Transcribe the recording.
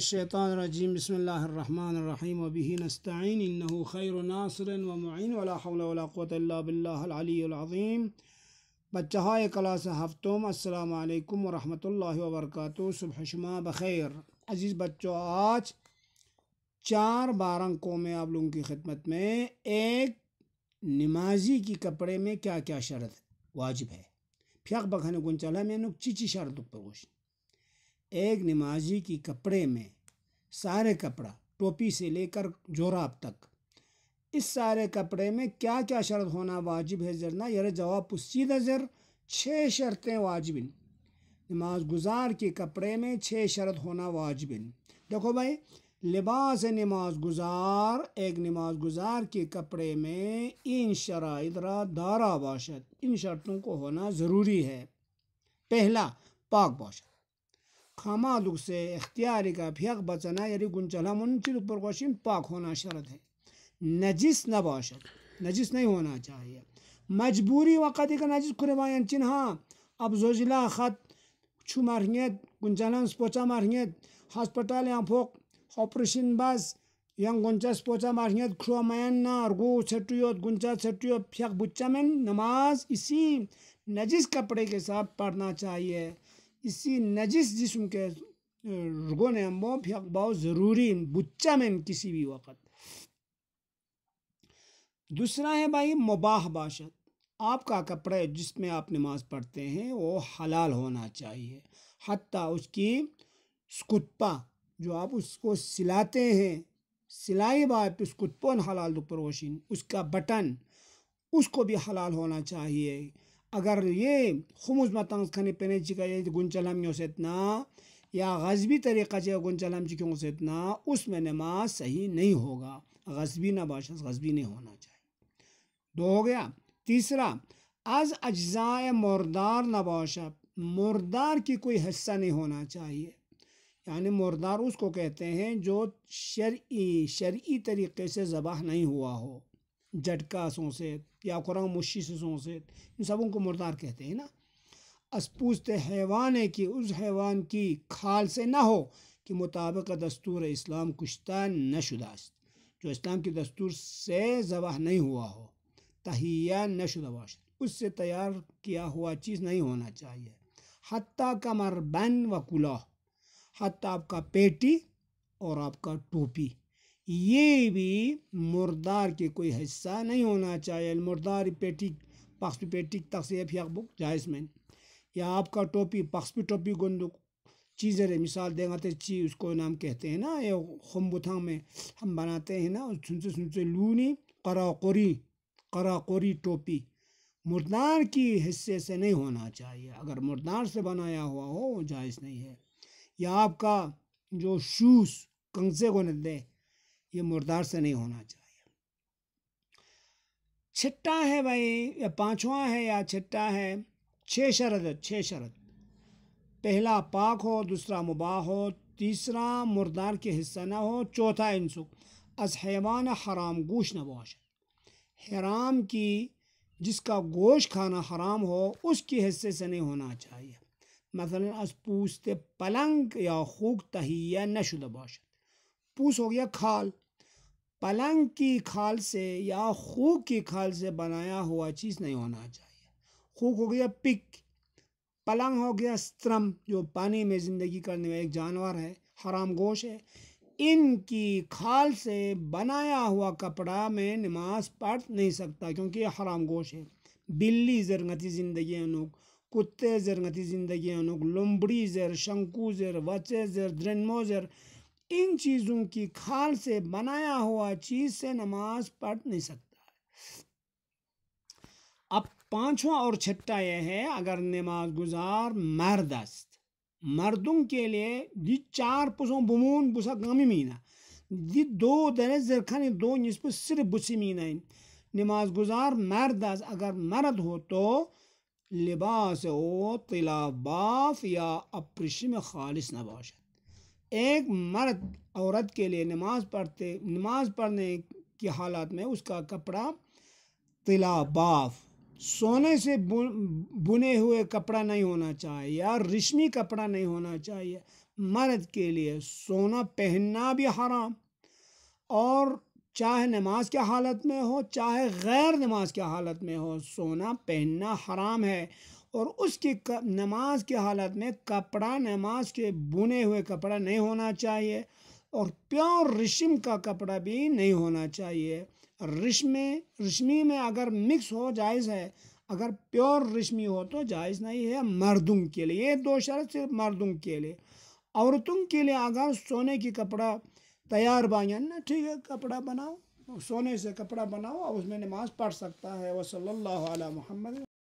शैतानरजीम बच्चा हाय कला हफ्तोम अल्लाम वरहमल वबरक सुबह शुमा बखैर अज़ीज़ बच्चों आज चार बारह अंकों में आप लोगों की खिदमत में एक नमाजी की कपड़े में क्या क्या शर्त वाजिब है फ्याक बखाने गुन चला मैं नुक चीची शर्त पर गोश एक नमाजी की कपड़े में सारे कपड़ा टोपी से लेकर जोराब तक इस सारे कपड़े में क्या क्या शर्त होना वाजिब है जरना यार जवाब पुस्सीद जर छः शर्तें वाजिबिन नमाज गुजार के कपड़े में छः शर्त होना वाजिबिन देखो भाई लिबास नमाज गुजार एक नमाज गुजार के कपड़े में इन शराइदरा दारा बाशत इन शर्तों को होना ज़रूरी है पहला पाक बाशत खामालुक से अख्तियार का फेक बचना यानी गुंचला मुंचिल पर कोशिम पाक होना शरत है नजिस न बाशत नजिस नहीं होना चाहिए मजबूरी वक़्त का नजिस खुरवायन चिन्ह अब जोजिला खत छु मारियत गुंचलन पोचा मारियत हॉस्पिटल या फोक ऑपरेशन बस yang पोचा मारियत marhiyat kruamayan na गो छटुयोत गुंचा छटुयो फेक बुच्चा मैन नमाज इसी नजिस कपड़े के साथ पढ़ना चाहिए इसी नजिस जिसम के रुगों ने हम बहुत ज़रूरी बुच्चा में किसी भी वक़्त दूसरा है भाई मुबाह बाशत आपका कपड़े जिसमें आप नमाज पढ़ते हैं वो हलाल होना चाहिए हती उसकी स्कुत्पा जो आप उसको सिलाते हैं सिलाई बात उसको तोन हलाल दुपरोशिन उसका बटन उसको भी हलाल होना चाहिए अगर ये agar xumuz matanskani से इतना या गजबी तरीक़ा से गुंचलमची क्यों से इतना उसमें नमाज सही नहीं होगा गजबी नबाशस गजबी नहीं होना चाहिए दो हो गया तीसरा अज अज्ज़ाए मुर्दार नबाशा मुर्दार की कोई हिस्सा नहीं होना चाहिए यानी मुर्दार उसको कहते हैं जो शर्ई शर्ई तरीक़े से जबह नहीं हुआ हो झटका सोसेत या कुरंग मुशी से सोसेत इन सबों को मुर्दार कहते हैं ना असपूजते हैवान है कि उस हैवान की खाल से ना हो कि मुताबिक दस्तूर इस्लाम कुश्ता न शुदास्त जो इस्लाम के दस्तूर से जबह नहीं हुआ हो तहिया न शुदावाश उससे तैयार किया हुआ चीज़ नहीं होना चाहिए हती कमर बन व कुला हती आपका पेटी और आपका टोपी ये भी मुर्दार के कोई हिस्सा नहीं होना चाहिए मुर्दार पेटिक पक्ष पेटिक तकसीफ जायज़ में या आपका टोपी पक्ष टोपी गुंदुक चीज़ें रे मिसाल देगा तो ची उसको नाम कहते हैं ना ये खुम्बुथा में हम बनाते हैं ना सुनते सुनते लूनी कराकोरी कराकोरी टोपी मुर्दार की हिस्से से नहीं होना चाहिए अगर मुर्दार से बनाया हुआ हो वो जायज़ नहीं है या आपका जो शूज़ कंसे को न दे ये मुर्दार से नहीं होना चाहिए छिट्टा है भाई या पांचवा है या छिट्टा है छः शरद छः शरद पहला पाक हो दूसरा मुबाह हो तीसरा मुर्दार के हिस्सा ना हो चौथा इंसुक अस हैवान हराम गोश न बोश हराम की जिसका गोश खाना हराम हो उसके हिस्से से नहीं होना चाहिए मसलन अस पूछते पलंग या खूक तहिया शुद बोश पूछ हो गया खाल पलंग की खाल से या खूक की खाल से बनाया हुआ चीज़ नहीं होना चाहिए खूक हो गया पिक पलंग हो गया स्त्रम जो पानी में ज़िंदगी करने वाला एक जानवर है हराम गोश है इनकी खाल से बनाया हुआ कपड़ा में नमाज पढ़ नहीं सकता क्योंकि ये हराम गोश है बिल्ली जरगती ज़िंदगी अनुक कुत्ते जरगती ज़िंदगी अनुक लुम्बड़ी जर शंकु जर वचे जर द्रनमो जर इन चीज़ों की खाल से बनाया हुआ चीज़ से नमाज पढ़ नहीं सकता है अब पांचवा और छठा यह है अगर नमाज गुजार मर्द अस्त मर्दों के लिए दि चार पुसों बमून बुसा गामी मीना दि दो दरे जरखाने दो निस्प सिर्फ बुसी मीना नमाज गुजार मर्द अस्त अगर मर्द हो तो लिबास ओ तिलाबाफ या अप्रिशम खालिस नबाशत एक मर्द औरत के लिए नमाज पढ़ते नमाज पढ़ने की हालत में उसका कपड़ा तिला बाफ सोने से बुने हुए कपड़ा नहीं होना चाहिए या रेशमी कपड़ा नहीं होना चाहिए मर्द के लिए सोना पहनना भी हराम और चाहे नमाज के हालत में हो चाहे गैर नमाज के हालत में हो सोना पहनना हराम है और उसकी नमाज के हालत में कपड़ा नमाज के बुने हुए कपड़ा नहीं होना चाहिए और प्योर रेशम का कपड़ा भी नहीं होना चाहिए रिश्मे रिश्मी में अगर मिक्स हो जायज़ है अगर प्योर रिश्मी हो तो जायज़ नहीं है मर्दों के लिए ये दो शर्त सिर्फ मर्दों के लिए औरतों के लिए अगर सोने की कपड़ा तैयार बांगन ना ठीक है कपड़ा बनाओ सोने से कपड़ा बनाओ और उसमें नमाज़ पढ़ सकता है सल्ला महमद